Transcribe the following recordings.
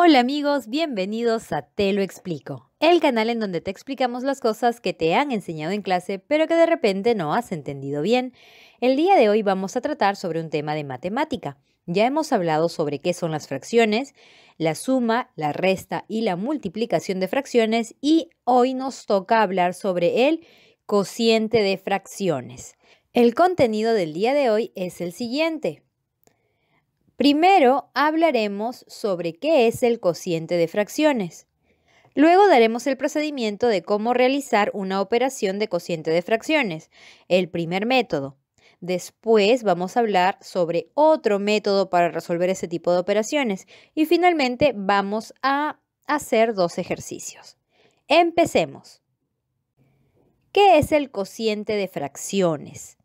Hola amigos, bienvenidos a Te lo explico, el canal en donde te explicamos las cosas que te han enseñado en clase pero que de repente no has entendido bien. El día de hoy vamos a tratar sobre un tema de matemática. Ya hemos hablado sobre qué son las fracciones, la suma, la resta y la multiplicación de fracciones y hoy nos toca hablar sobre el cociente de fracciones. El contenido del día de hoy es el siguiente. Primero hablaremos sobre qué es el cociente de fracciones. Luego daremos el procedimiento de cómo realizar una operación de cociente de fracciones, el primer método. Después vamos a hablar sobre otro método para resolver ese tipo de operaciones y finalmente vamos a hacer dos ejercicios. Empecemos. ¿Qué es el cociente de fracciones?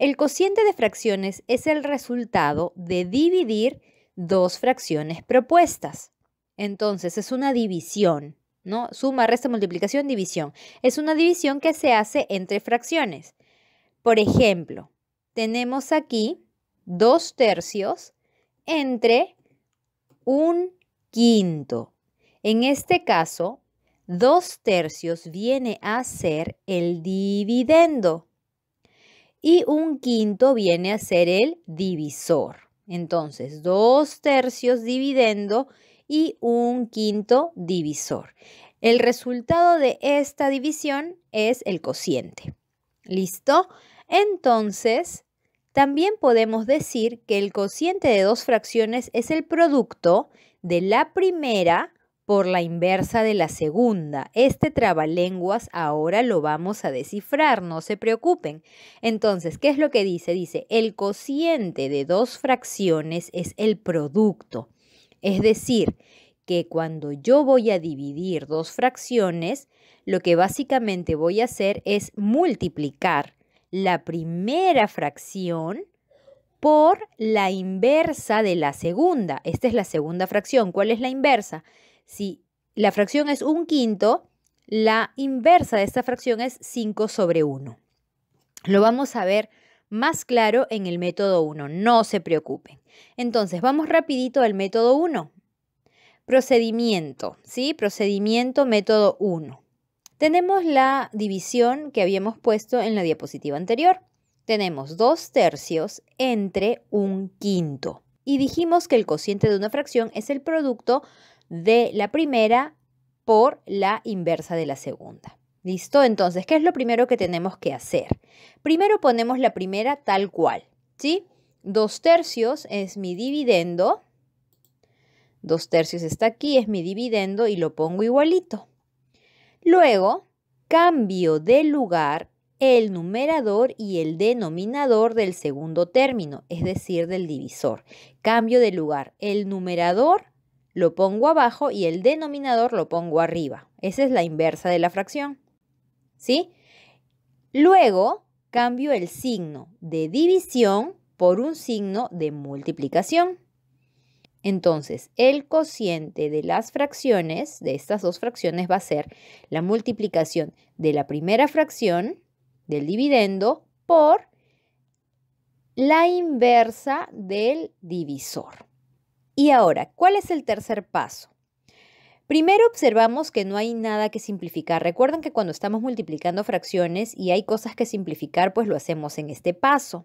El cociente de fracciones es el resultado de dividir dos fracciones propuestas. Entonces es una división, ¿no? Suma, resta, multiplicación, división. Es una división que se hace entre fracciones. Por ejemplo, tenemos aquí dos tercios entre un quinto. En este caso, dos tercios viene a ser el dividendo y un quinto viene a ser el divisor. Entonces, dos tercios dividendo y un quinto divisor. El resultado de esta división es el cociente. ¿Listo? Entonces, también podemos decir que el cociente de dos fracciones es el producto de la primera por la inversa de la segunda. Este trabalenguas ahora lo vamos a descifrar, no se preocupen. Entonces, ¿qué es lo que dice? Dice, el cociente de dos fracciones es el producto. Es decir, que cuando yo voy a dividir dos fracciones, lo que básicamente voy a hacer es multiplicar la primera fracción por la inversa de la segunda. Esta es la segunda fracción. ¿Cuál es la inversa? Si la fracción es un quinto, la inversa de esta fracción es 5 sobre 1. Lo vamos a ver más claro en el método 1, no se preocupen. Entonces, vamos rapidito al método 1. Procedimiento, ¿sí? Procedimiento, método 1. Tenemos la división que habíamos puesto en la diapositiva anterior. Tenemos 2 tercios entre un quinto. Y dijimos que el cociente de una fracción es el producto de la primera por la inversa de la segunda. ¿Listo? Entonces, ¿qué es lo primero que tenemos que hacer? Primero ponemos la primera tal cual, ¿sí? Dos tercios es mi dividendo. Dos tercios está aquí, es mi dividendo y lo pongo igualito. Luego, cambio de lugar el numerador y el denominador del segundo término, es decir, del divisor. Cambio de lugar el numerador lo pongo abajo y el denominador lo pongo arriba. Esa es la inversa de la fracción. ¿Sí? Luego cambio el signo de división por un signo de multiplicación. Entonces, el cociente de las fracciones, de estas dos fracciones, va a ser la multiplicación de la primera fracción del dividendo por la inversa del divisor. Y ahora, ¿cuál es el tercer paso? Primero observamos que no hay nada que simplificar. Recuerden que cuando estamos multiplicando fracciones y hay cosas que simplificar, pues lo hacemos en este paso.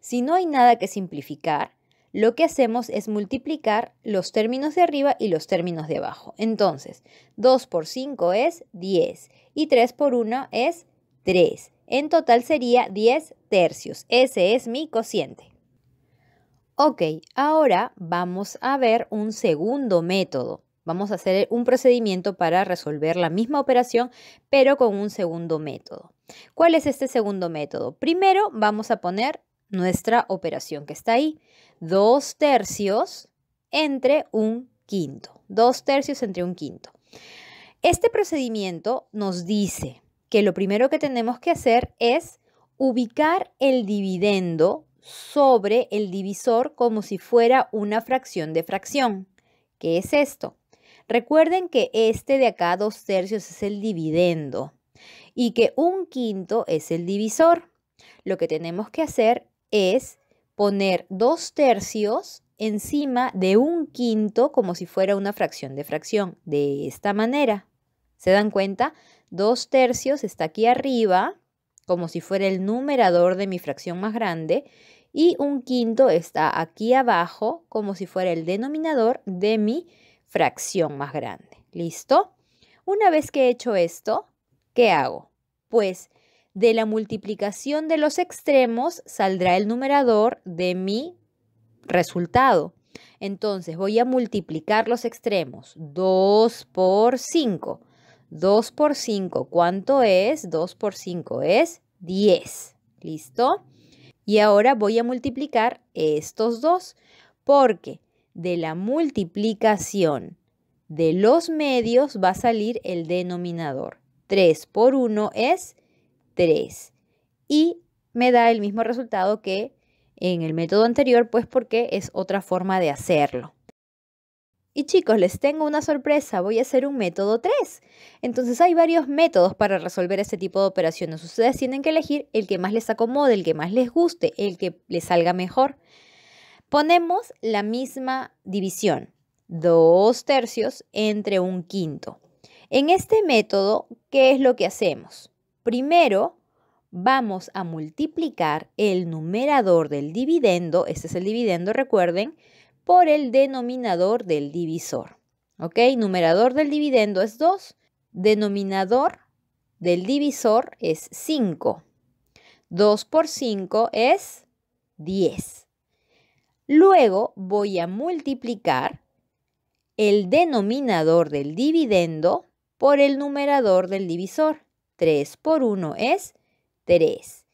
Si no hay nada que simplificar, lo que hacemos es multiplicar los términos de arriba y los términos de abajo. Entonces, 2 por 5 es 10 y 3 por 1 es 3. En total sería 10 tercios. Ese es mi cociente. Ok, ahora vamos a ver un segundo método. Vamos a hacer un procedimiento para resolver la misma operación, pero con un segundo método. ¿Cuál es este segundo método? Primero vamos a poner nuestra operación que está ahí. Dos tercios entre un quinto. Dos tercios entre un quinto. Este procedimiento nos dice que lo primero que tenemos que hacer es ubicar el dividendo sobre el divisor como si fuera una fracción de fracción. ¿Qué es esto? Recuerden que este de acá dos tercios es el dividendo y que un quinto es el divisor. Lo que tenemos que hacer es poner dos tercios encima de un quinto como si fuera una fracción de fracción, de esta manera. ¿Se dan cuenta? Dos tercios está aquí arriba, como si fuera el numerador de mi fracción más grande, y un quinto está aquí abajo como si fuera el denominador de mi fracción más grande. ¿Listo? Una vez que he hecho esto, ¿qué hago? Pues de la multiplicación de los extremos saldrá el numerador de mi resultado. Entonces voy a multiplicar los extremos. 2 por 5. 2 por 5, ¿cuánto es? 2 por 5 es 10. ¿Listo? Y ahora voy a multiplicar estos dos, porque de la multiplicación de los medios va a salir el denominador. 3 por 1 es 3. Y me da el mismo resultado que en el método anterior, pues porque es otra forma de hacerlo. Y chicos, les tengo una sorpresa, voy a hacer un método 3. Entonces hay varios métodos para resolver este tipo de operaciones. Ustedes tienen que elegir el que más les acomode, el que más les guste, el que les salga mejor. Ponemos la misma división, dos tercios entre un quinto. En este método, ¿qué es lo que hacemos? Primero, vamos a multiplicar el numerador del dividendo, este es el dividendo, recuerden, por el denominador del divisor. ¿Ok? Numerador del dividendo es 2, denominador del divisor es 5. 2 por 5 es 10. Luego voy a multiplicar el denominador del dividendo por el numerador del divisor. 3 por 1 es 3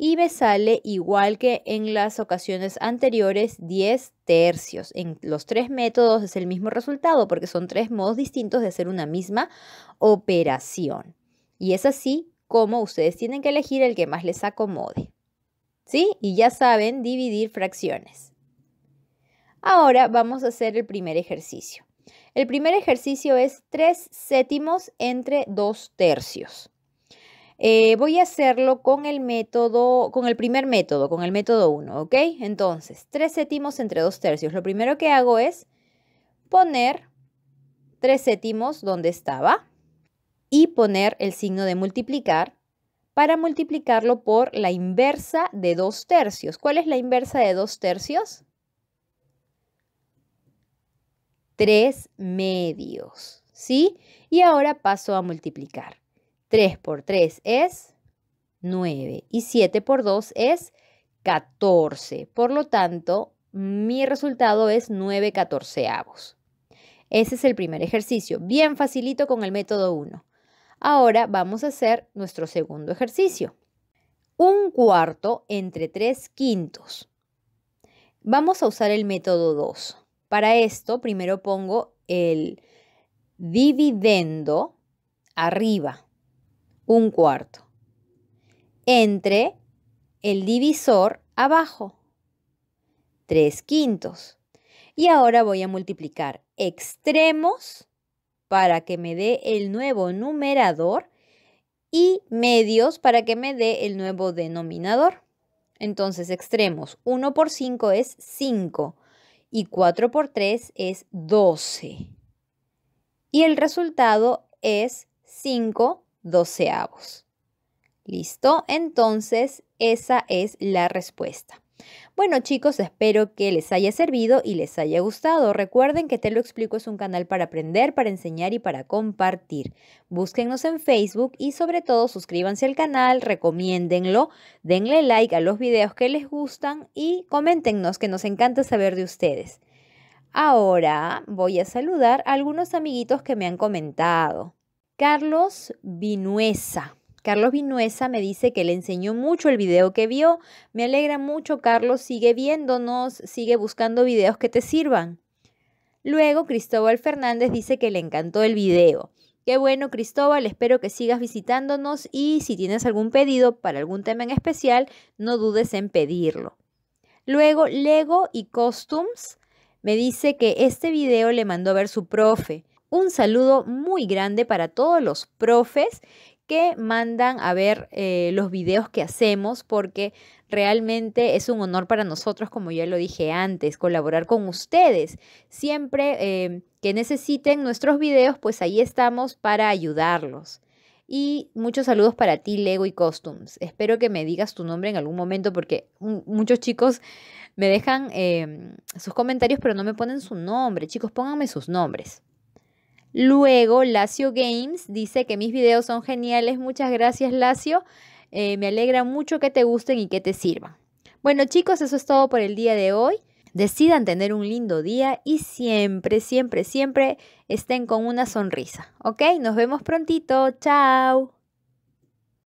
y me sale igual que en las ocasiones anteriores 10 tercios. En los tres métodos es el mismo resultado porque son tres modos distintos de hacer una misma operación. Y es así como ustedes tienen que elegir el que más les acomode. ¿Sí? Y ya saben dividir fracciones. Ahora vamos a hacer el primer ejercicio. El primer ejercicio es 3 séptimos entre 2 tercios. Eh, voy a hacerlo con el método, con el primer método, con el método 1, ¿ok? Entonces, 3 séptimos entre 2 tercios. Lo primero que hago es poner 3 séptimos donde estaba y poner el signo de multiplicar para multiplicarlo por la inversa de 2 tercios. ¿Cuál es la inversa de 2 tercios? 3 medios, ¿sí? Y ahora paso a multiplicar. 3 por 3 es 9 y 7 por 2 es 14. Por lo tanto, mi resultado es 9 catorceavos. Ese es el primer ejercicio, bien facilito con el método 1. Ahora vamos a hacer nuestro segundo ejercicio. Un cuarto entre 3 quintos. Vamos a usar el método 2. Para esto, primero pongo el dividendo arriba un cuarto. Entre el divisor abajo. 3 quintos. Y ahora voy a multiplicar extremos para que me dé el nuevo numerador y medios para que me dé el nuevo denominador. Entonces extremos 1 por 5 es 5 y 4 por 3 es 12. Y el resultado es 5 doceavos. ¿Listo? Entonces, esa es la respuesta. Bueno chicos, espero que les haya servido y les haya gustado. Recuerden que Te lo explico es un canal para aprender, para enseñar y para compartir. Búsquennos en Facebook y sobre todo suscríbanse al canal, recomiéndenlo, denle like a los videos que les gustan y coméntenos que nos encanta saber de ustedes. Ahora voy a saludar a algunos amiguitos que me han comentado. Carlos Vinuesa. Carlos Vinuesa me dice que le enseñó mucho el video que vio. Me alegra mucho, Carlos. Sigue viéndonos, sigue buscando videos que te sirvan. Luego, Cristóbal Fernández dice que le encantó el video. Qué bueno, Cristóbal, espero que sigas visitándonos y si tienes algún pedido para algún tema en especial, no dudes en pedirlo. Luego, Lego y Costumes me dice que este video le mandó a ver su profe. Un saludo muy grande para todos los profes que mandan a ver eh, los videos que hacemos porque realmente es un honor para nosotros, como ya lo dije antes, colaborar con ustedes. Siempre eh, que necesiten nuestros videos, pues ahí estamos para ayudarlos. Y muchos saludos para ti, Lego y Costumes. Espero que me digas tu nombre en algún momento porque muchos chicos me dejan em, sus comentarios pero no me ponen su nombre. Chicos, pónganme sus nombres. Luego, Lacio Games dice que mis videos son geniales. Muchas gracias, Lacio. Eh, me alegra mucho que te gusten y que te sirvan. Bueno, chicos, eso es todo por el día de hoy. Decidan tener un lindo día y siempre, siempre, siempre estén con una sonrisa. ¿Ok? Nos vemos prontito. Chao.